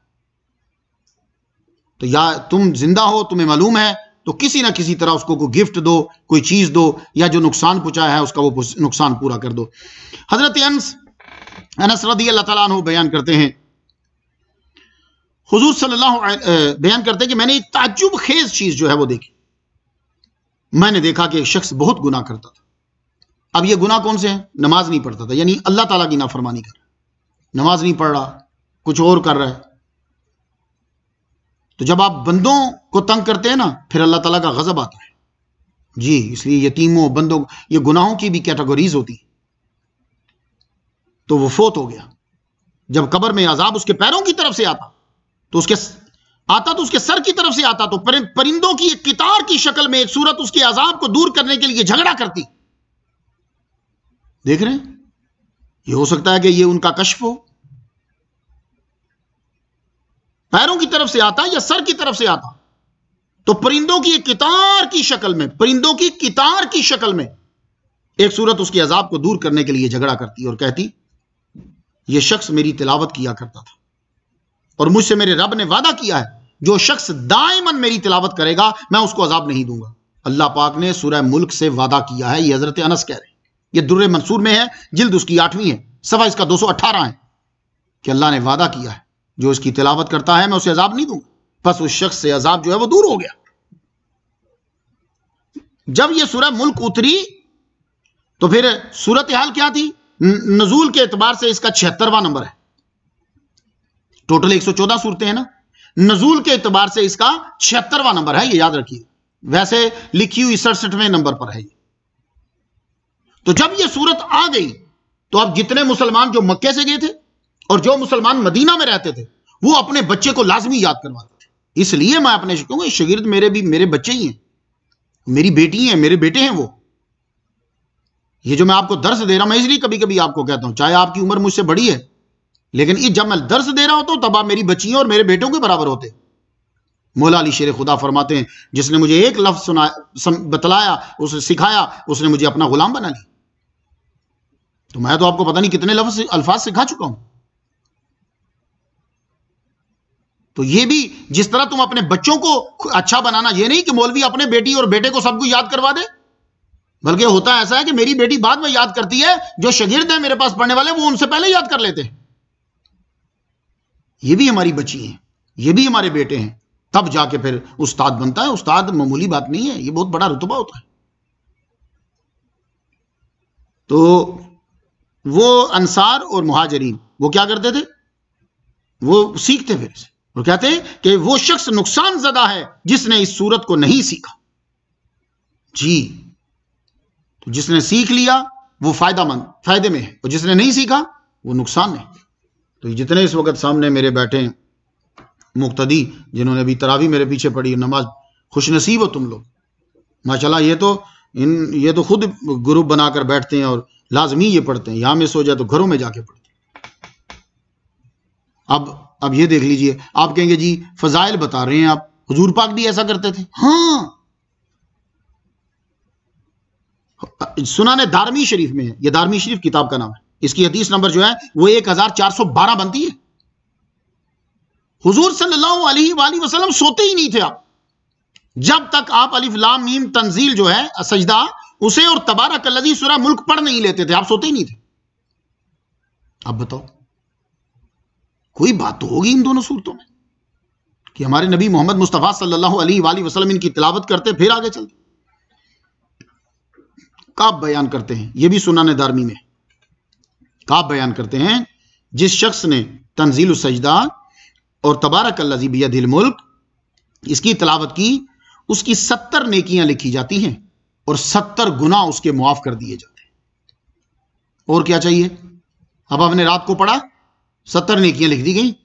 तो या तुम जिंदा हो तुम्हें मालूम है तो किसी ना किसी तरह उसको कोई गिफ्ट दो कोई चीज दो या जो नुकसान पहुंचाया है उसका वो नुकसान पूरा कर दो हजरत अनस अनस रदी अल्लाह बयान करते हैं हुजूर सल्लल्लाहु बयान करते हैं कि मैंने एक ताजुब खेज चीज जो है वो देखी मैंने देखा कि एक शख्स बहुत गुनाह करता था अब ये गुना कौन से हैं नमाज नहीं पढ़ता था यानी अल्लाह ताला की नाफरमानी कर नमाज नहीं पढ़ रहा कुछ और कर रहा है तो जब आप बंदों को तंग करते हैं ना फिर अल्लाह ताला का गजब आता है जी इसलिए यतीमों बंदों ये गुनाहों की भी कैटेगरीज होती तो वो फोत हो गया जब कबर में अजाब उसके पैरों की तरफ से आता तो उसके आता तो उसके सर की तरफ से आता तो परिंदों की एक कितार की शक्ल में एक सूरत उसके अजाब को दूर करने के लिए झगड़ा करती देख रहे हैं ये हो सकता है कि ये उनका कश्फ हो पैरों की तरफ से आता या सर की तरफ से आता तो परिंदों की एक कितार की शक्ल में परिंदों की कितार की शक्ल में एक सूरत उसके अजाब को दूर करने के लिए झगड़ा करती और कहती यह शख्स मेरी तिलावत किया करता था और मुझसे मेरे रब ने वादा किया है जो शख्स दायमन मेरी तिलावत करेगा मैं उसको अजाब नहीं दूंगा अल्लाह पाक ने सूरह मुल्क से वादा किया है ये हजरत अनस कह रहे यह दुर्र मंसूर में है जिल्द उसकी आठवीं है सफा इसका अठारह है कि अल्लाह ने वादा किया है जो इसकी तिलावत करता है मैं उसे अजाब नहीं दूंगा बस उस शख्स से अजाब जो है वो दूर हो गया जब यह सूरह मुल्क उतरी तो फिर सूरत हाल क्या थी नजूल के एतबार से इसका छिहत्तरवा नंबर है टोटल 114 सूरतें हैं ना नजूल के एतबार से इसका छिहत्तरवा नंबर है ये याद रखिए वैसे लिखी हुई सड़सठवें नंबर पर है ये तो जब यह सूरत आ गई तो अब जितने मुसलमान जो मक्के से गए थे और जो मुसलमान मदीना में रहते थे वो अपने बच्चे को लाजमी याद करवाते थे इसलिए मैं अपने क्योंकि शगिर्द मेरे भी मेरे बच्चे ही हैं मेरी बेटी हैं मेरे बेटे हैं वो ये जो मैं आपको दर्स दे रहा हूं मैं इसलिए कभी कभी आपको कहता हूं चाहे आपकी उम्र मुझसे बड़ी है लेकिन ये जब मैं दर्श दे रहा होता हूं तब आप मेरी बच्चियों और मेरे बेटों के बराबर होते मौला अली शेर खुदा फरमाते हैं जिसने मुझे एक लफ्ज़ सुना बतलाया उसने सिखाया उसने मुझे अपना गुलाम बना लिया तो मैं तो आपको पता नहीं कितने लफ्ज अल्फाज सिखा चुका हूं तो ये भी जिस तरह तुम अपने बच्चों को अच्छा बनाना ये नहीं कि मौलवी अपने बेटी और बेटे को सबको याद करवा दे बल्कि होता ऐसा है कि मेरी बेटी बाद में याद करती है जो शगिर्द है मेरे पास पढ़ने वाले वो उनसे पहले याद कर लेते ये भी हमारी बच्ची है ये भी हमारे बेटे हैं तब जाके फिर उस्ताद बनता है उस्ताद मामूली बात नहीं है ये बहुत बड़ा रुतबा होता है तो वो अंसार और महाजरीन वो क्या करते थे वो सीखते फिर से वो कहते हैं कि वो शख्स नुकसान जदा है जिसने इस सूरत को नहीं सीखा जी तो जिसने सीख लिया वो फायदा मंद फायदे में है और जिसने नहीं सीखा वो नुकसान है तो जितने इस वक्त सामने मेरे बैठे हैं मुख्तदी जिन्होंने अभी तरावी मेरे पीछे पढ़ी नमाज खुश नसीब हो तुम लोग माशाला ये तो इन ये तो खुद ग्रुप बनाकर बैठते हैं और लाजमी ये पढ़ते हैं यहां में सो जाए तो घरों में जाके पढ़ते हैं अब अब ये देख लीजिए आप कहेंगे जी फजाइल बता रहे हैं आप हुजूर पाक भी ऐसा करते थे हाँ सुनाने दारमी शरीफ में है ये दारमी शरीफ किताब का नाम है इसकी हदीस नंबर जो है वो एक हजार चार सौ बारह बनती है हुजूर सल्लल्लाहु अलैहि वसल्लम सोते ही नहीं थे आप जब तक आप अलिफ लाम मीम तंजील जो है सजदा उसे और तबारा कल्लदी सुरा मुल्क पढ़ नहीं लेते थे आप सोते ही नहीं थे अब बताओ कोई बात तो होगी इन दोनों सूरतों में कि हमारे नबी मोहम्मद मुस्तफ़ा सल्लल्लाहु अलैहि वसल्लम इनकी तिलावत करते फिर आगे चलते काब बयान करते हैं यह भी सुनाने दारमी में काब बयान करते हैं जिस शख्स ने तंजील सजदा और तबारक अल्लाजी बिया दिल मुल्क इसकी तलावत की उसकी सत्तर नेकियां लिखी जाती हैं और सत्तर गुना उसके मुआफ कर दिए जाते और क्या चाहिए अब आपने रात को पढ़ा सत्तर नेकियां लिख दी गई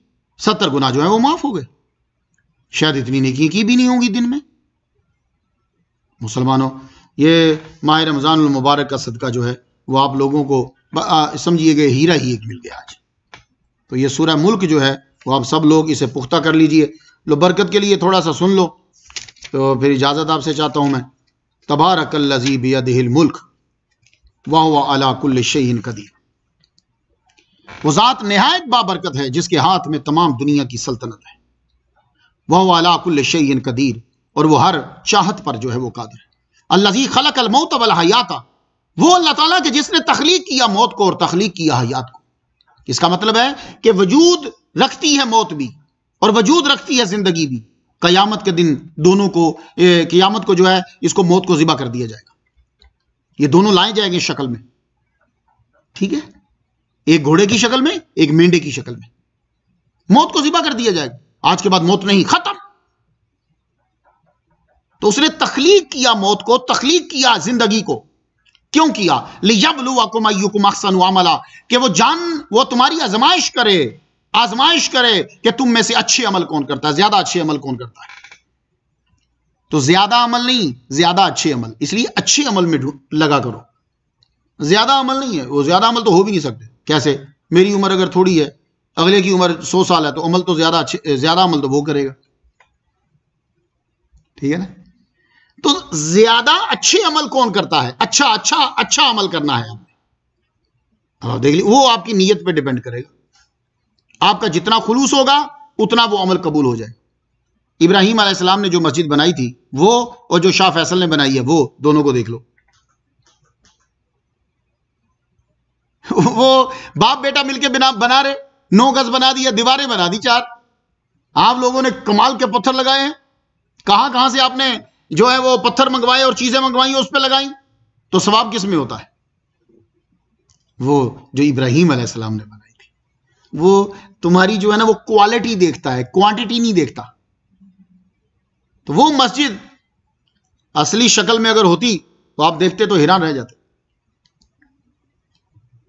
सत्तर गुना जो है वो माफ हो गए शायद इतनी नेकियां की भी नहीं होंगी दिन में मुसलमानों ये माह रमज़ान मुबारक का सदका जो है वो आप लोगों को समझिए गए हीरा ही एक मिल गया आज तो ये सूरह मुल्क जो है वो आप सब लोग इसे पुख्ता कर लीजिए लो बरकत के लिए थोड़ा सा सुन लो तो फिर इजाज़त आपसे चाहता हूं मैं तबारकल्लजीबियदिल मुल्क वाह अलाकुल्ल शहीन कदीर वो ज़ात नहायत बाबरकत है जिसके हाथ में तमाम दुनिया की सल्तनत है वह अलाकुल्ल शहीन कदीर और वह हर चाहत पर जो है वो कादर है अल्लाजी खलक अलमौत वलहयाता वो अल्लाह ताला के जिसने तख्लीक किया मौत को और तख्लीक किया हयात को इसका मतलब है कि वजूद रखती है मौत भी और वजूद रखती है जिंदगी भी कयामत के दिन दोनों को कयामत को जो है इसको मौत को जिबा कर दिया जाएगा ये दोनों लाए जाएंगे शक्ल में ठीक है एक घोड़े की शक्ल में एक मेंढे की शक्ल में मौत को जिबा कर दिया जाएगा आज के बाद मौत नहीं खत्म तो उसने तखलीक किया मौत को तखलीक किया जिंदगी को क्यों किया लिया बलू कुमायू कि वो जान वो तुम्हारी आजमाइश करे आजमाइश करे कि तुम में से अच्छे अमल कौन करता है ज्यादा अच्छे अमल कौन करता है तो ज्यादा अमल नहीं ज्यादा अच्छे अमल इसलिए अच्छे अमल में लगा करो ज्यादा अमल नहीं है वो ज्यादा अमल तो हो भी नहीं सकते कैसे मेरी उम्र अगर थोड़ी है अगले की उम्र सौ साल है तो अमल तो ज्यादा अच्छे ज्यादा अमल तो वो करेगा ठीक है ना तो ज्यादा अच्छे अमल कौन करता है अच्छा अच्छा अच्छा अमल करना है आपने हाँ, देख ली वो आपकी नीयत पे डिपेंड करेगा आपका जितना खुलूस होगा उतना वो अमल कबूल हो जाए इब्राहिम आसमाम ने जो मस्जिद बनाई थी वो और जो शाह फैसल ने बनाई है वो दोनों को देख लो वो बाप बेटा मिलके बिना बना रहे नौ गज बना दिया दीवारें बना दी चार आप लोगों ने कमाल के पत्थर लगाए हैं कहां कहां से आपने जो है वो पत्थर मंगवाए और चीजें मंगवाई उस पर लगाई तो सवाब किस में होता है वो जो इब्राहिम आसमाम ने बनाया वो तुम्हारी जो है ना वो क्वालिटी देखता है क्वांटिटी नहीं देखता तो वो मस्जिद असली शक्ल में अगर होती तो आप देखते तो हैरान रह जाते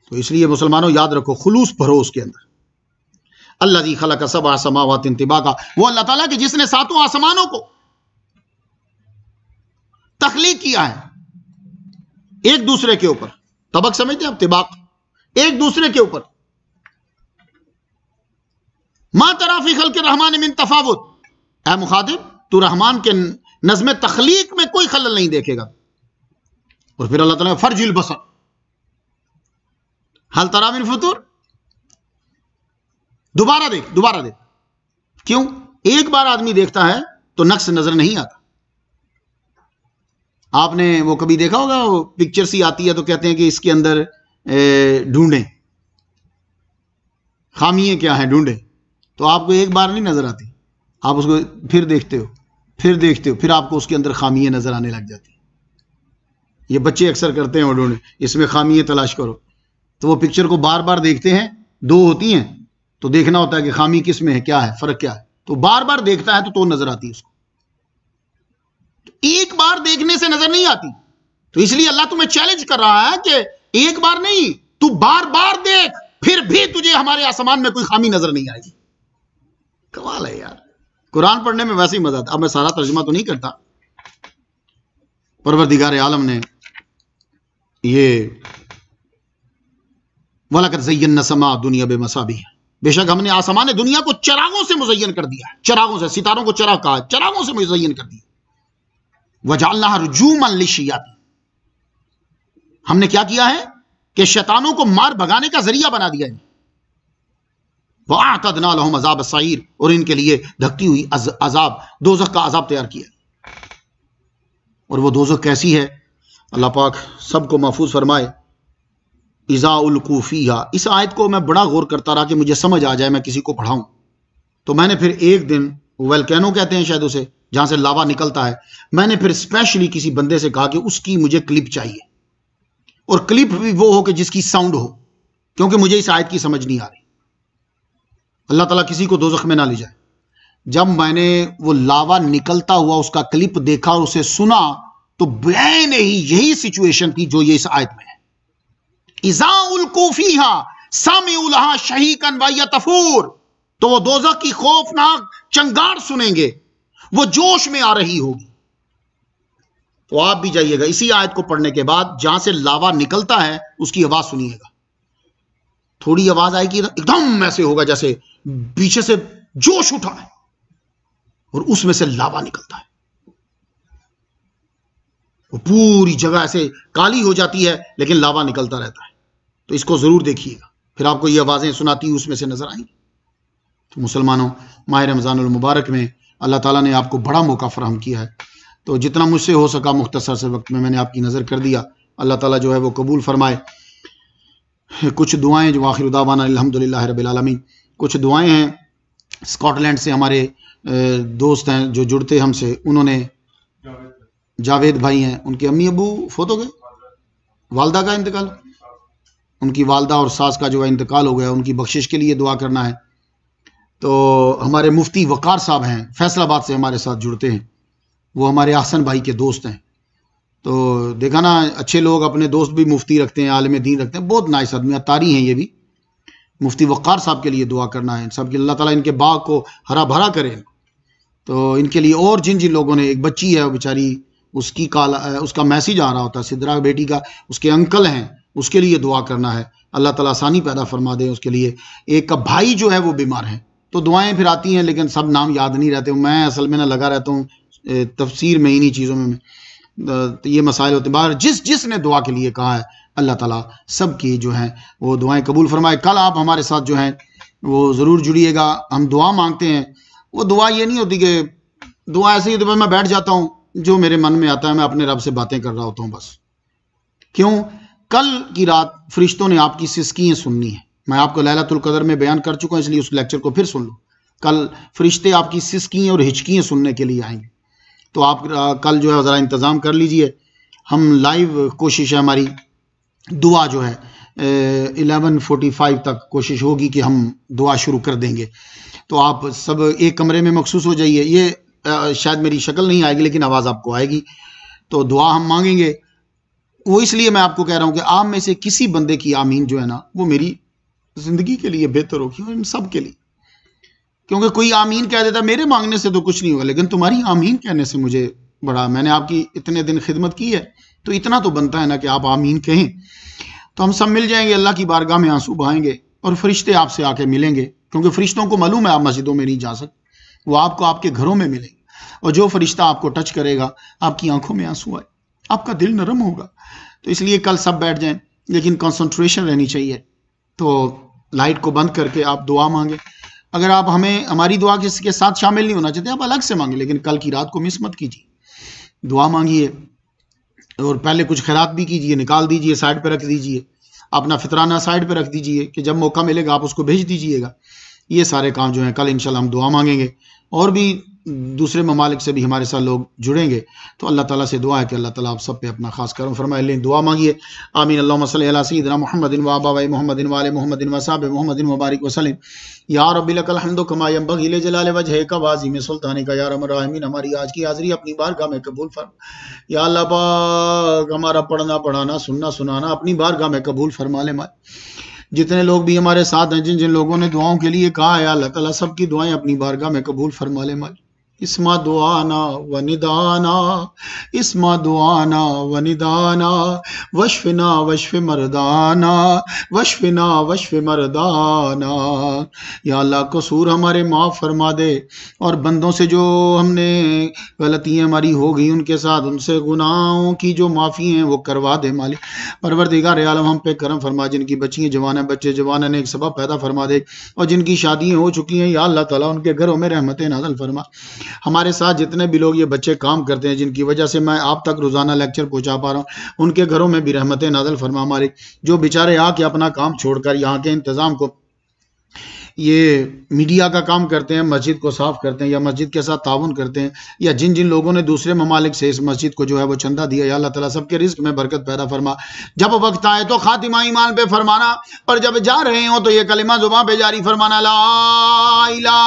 तो इसलिए मुसलमानों याद रखो खुलूस भरो उसके अंदर अल्लाह जी खला का सब आसमावत इंतबा का वो अल्लाह ताला के जिसने सातों आसमानों को तखलीक किया है एक दूसरे के ऊपर तबक समझते आप तिबाक एक दूसरे के ऊपर मा तराफी खल के रहमान मिन तफावत ए मुखातिब तू रहमान के नज्म तखलीक में कोई खलल नहीं देखेगा और फिर अल्लाह तर्जिल फर्जिल बसर हल तरा मिन फतूर दोबारा देख दोबारा देख क्यों एक बार आदमी देखता है तो नक्श नजर नहीं आता आपने वो कभी देखा होगा वो पिक्चर सी आती है तो कहते हैं कि इसके अंदर ढूंढें खामियां क्या हैं ढूंढें तो आपको एक बार नहीं नज़र आती आप उसको फिर देखते हो फिर देखते हो फिर आपको उसके अंदर खामियां नज़र आने लग जाती ये बच्चे अक्सर करते हैं उन्होंने इसमें खामियां तलाश करो तो वो पिक्चर को बार बार देखते हैं दो होती हैं तो देखना होता है कि खामी किस में है क्या है फ़र्क क्या है तो बार बार देखता है तो तो नज़र आती है उसको तो एक बार देखने से नज़र नहीं आती तो इसलिए अल्लाह तुम्हें चैलेंज कर रहा है कि एक बार नहीं तू बार बार देख फिर भी तुझे हमारे आसमान में कोई खामी नज़र नहीं आएगी कमाल है यार कुरान पढ़ने में वैसे ही मजा आता अब मैं सारा तर्जमा तो नहीं करता परवरदिगार आलम ने ये वलाकर जैन समा दुनिया बेमसाबी बेशक हमने आसमान दुनिया को चरागों से मुजयन कर दिया चरागों से सितारों को चरा कहा चरागों से मुजयन कर दिया वजालना रजूम हमने क्या किया है कि शैतानों को मार भगाने का जरिया बना दिया है वातदना लहम अजाब और इनके लिए धकती हुई अजाब दोजक का अजाब तैयार किया और वो दोजक कैसी है अल्लाह पाक सबको महफूज फरमाए ईज़ाउलकूफ़िया इस आयत को मैं बड़ा गौर करता रहा कि मुझे समझ आ जाए मैं किसी को पढ़ाऊं तो मैंने फिर एक दिन वेलकैनो कहते हैं शायद उसे जहां से लावा निकलता है मैंने फिर स्पेशली किसी बंदे से कहा कि उसकी मुझे क्लिप चाहिए और क्लिप भी वो हो कि जिसकी साउंड हो क्योंकि मुझे इस आयत की समझ नहीं आ रही अल्लाह ताला किसी को दोजख में ना ले जाए जब मैंने वो लावा निकलता हुआ उसका क्लिप देखा और उसे सुना तो बैन ही यही सिचुएशन थी जो ये इस आयत में है सामी सामीहा शही कनवाया तफूर तो वो दोजा की खौफनाक चंगार सुनेंगे वो जोश में आ रही होगी तो आप भी जाइएगा इसी आयत को पढ़ने के बाद जहां से लावा निकलता है उसकी आवाज सुनिएगा थोड़ी आवाज आएगी एकदम ऐसे होगा जैसे पीछे से जोश उठा है और उसमें से लावा निकलता है वो पूरी जगह ऐसे काली हो जाती है लेकिन लावा निकलता रहता है तो इसको जरूर देखिएगा फिर आपको ये आवाज़ें सुनाती उसमें से नजर आएंगी तो मुसलमानों माह रमज़ान मुबारक में अल्लाह ताला ने आपको बड़ा मौका फराहम किया है तो जितना मुझसे हो सका मुख्तसर से वक्त में मैंने आपकी नज़र कर दिया अल्लाह ताला जो है वो कबूल फरमाए कुछ दुआएं जो आखिर उदावाना अलहमदिल्ला रबालमीन कुछ दुआएं हैं स्कॉटलैंड से हमारे दोस्त हैं जो जुड़ते हमसे उन्होंने जावेद भाई हैं उनके अम्मी अबू फोत हो गए वालदा का इंतकाल उनकी वालदा और सास का जो है इंतकाल हो गया उनकी बख्शिश के लिए दुआ करना है तो हमारे मुफ्ती वक़ार साहब हैं फैसलाबाद से हमारे साथ जुड़ते हैं वो हमारे आसन भाई के दोस्त हैं तो देखा ना अच्छे लोग अपने दोस्त भी मुफ्ती रखते हैं आलम दीन रखते हैं बहुत नाइस आदमी अतारी हैं ये भी मुफ्ती वक़ार साहब के लिए दुआ करना है सब कि अल्लाह ताला इनके बाग को हरा भरा करे तो इनके लिए और जिन जिन लोगों ने एक बच्ची है बेचारी उसकी काल उसका मैसेज आ रहा होता है सिद्धरा बेटी का उसके अंकल हैं उसके लिए दुआ करना है अल्लाह ताला आसानी पैदा फरमा दे उसके लिए एक का भाई जो है वो बीमार है तो दुआएं फिर आती हैं लेकिन सब नाम याद नहीं रहते मैं असल में ना लगा रहता हूँ तफसीर में इन्हीं चीज़ों में तो ये मसाइल होते बाहर जिस जिसने दुआ के लिए कहा है अल्लाह ताला सब की जो है वो दुआएं कबूल फरमाए कल आप हमारे साथ जो है वो ज़रूर जुड़िएगा हम दुआ मांगते हैं वो दुआ ये नहीं होती कि दुआ ऐसी होती मैं बैठ जाता हूँ जो मेरे मन में आता है मैं अपने रब से बातें कर रहा होता हूँ बस क्यों कल की रात फरिश्तों ने आपकी सिस्कियाँ सुननी है मैं आपको लैलातुल कदर में बयान कर चुका हूँ इसलिए उस लेक्चर को फिर सुन लो कल फरिश्ते आपकी सिस्कियाँ और हिचकियाँ सुनने के लिए आएंगे तो आप कल जो है ज़रा इंतज़ाम कर लीजिए हम लाइव कोशिश है हमारी दुआ जो है एलेवन फोर्टी फाइव तक कोशिश होगी कि हम दुआ शुरू कर देंगे तो आप सब एक कमरे में मखसूस हो जाइए ये आ, शायद मेरी शक्ल नहीं आएगी लेकिन आवाज़ आपको आएगी तो दुआ हम मांगेंगे वो इसलिए मैं आपको कह रहा हूँ कि आप में से किसी बंदे की आमीन जो है ना वो मेरी ज़िंदगी के लिए बेहतर होगी और इन सब के लिए क्योंकि कोई आमीन कह देता मेरे मांगने से तो कुछ नहीं होगा लेकिन तुम्हारी आमीन कहने से मुझे बड़ा मैंने आपकी इतने दिन खिदमत की है तो इतना तो बनता है ना कि आप आमीन कहें तो हम सब मिल जाएंगे अल्लाह की बारगाह में आंसू बहाएंगे और फरिश्ते आपसे आके मिलेंगे क्योंकि फरिश्तों को मालूम है आप मस्जिदों में नहीं जा सकते वो आपको आपके घरों में मिलेंगे और जो फरिश्ता आपको टच करेगा आपकी आंखों में आंसू आए आपका दिल नरम होगा तो इसलिए कल सब बैठ जाएं लेकिन कंसंट्रेशन रहनी चाहिए तो लाइट को बंद करके आप दुआ मांगे अगर आप हमें हमारी दुआ किसी के साथ शामिल नहीं होना चाहते आप अलग से मांगे लेकिन कल की रात को मिस मत कीजिए दुआ मांगिए और पहले कुछ खैरात भी कीजिए निकाल दीजिए साइड पर रख दीजिए अपना फितराना साइड पर रख दीजिए कि जब मौका मिलेगा आप उसको भेज दीजिएगा ये सारे काम जो है कल इंशाल्लाह हम दुआ मांगेंगे और भी दूसरे ममालिक से भी हमारे साथ लोग जुड़ेंगे तो अल्लाह ताला से दुआ है कि अल्लाह ताला आप सब पे अपना खास करम फरमाए लें दुआ मांगिए आमीन अल्लाह सदना मोहम्मदिन वाबा भाई मोहम्मदिन वाले मोहम्मदिन वसाब मोहम्मदिन वबारक वसलम या रबीकलहमद बघीले जलाल वजह का वाजी में सुल्तान का यार हमारी आज की हाजिरी अपनी बारगाह में कबूल फरमा या अल्लाह हमारा पढ़ना पढ़ाना सुनना सुनाना अपनी बारगाह में कबूल फरमा ले माए जितने लोग भी हमारे साथ हैं जिन जिन लोगों ने दुआओं के लिए कहा है अल्लाह ताला सबकी दुआएं अपनी बारगाह में कबूल फरमा ले माए इसमा दुआना वनिदाना इसमा दुआना वनिदाना वश्विना वश्व मरदाना वश्विना वश्व मरदाना या अल्लाह कसूर हमारे माफ़ फरमा दे और बंदों से जो हमने गलतियाँ हमारी हो गई उनके साथ उनसे गुनाहों की जो माफ़ी हैं वो करवा दे मालिक परवर दिगार आलम हम पे करम फरमा जिनकी बच्चियाँ जवान बच्चे जवान ने एक सबब पैदा फरमा दे और जिनकी शादियाँ हो चुकी हैं या अल्लाह ताला उनके घरों में रहमत नाजल फरमा हमारे साथ जितने भी लोग ये बच्चे काम करते हैं जिनकी वजह से मैं आप तक रोज़ाना लेक्चर पहुंचा पा रहा हूँ उनके घरों में भी रहमत नाजल फरमा हमारी जो बेचारे आके अपना काम छोड़कर यहाँ के इंतज़ाम को ये मीडिया का काम करते हैं मस्जिद को साफ़ करते हैं या मस्जिद के साथ ताउन करते हैं या जिन जिन लोगों ने दूसरे ममालिक से इस मस्जिद को जो है वो चंदा दिया या अल्लाह तब सबके रिस्क में बरकत पैदा फरमा जब वक्त आए तो खातिमा ईमान पे फरमाना और जब जा रहे हो तो ये कलिमा जुबा पे जारी फरमाना ला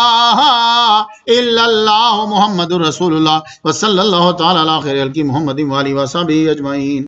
मोहम्मद रसूल वसल्ला तहमदी मोहम्मद वाली वसाबी अजमाइन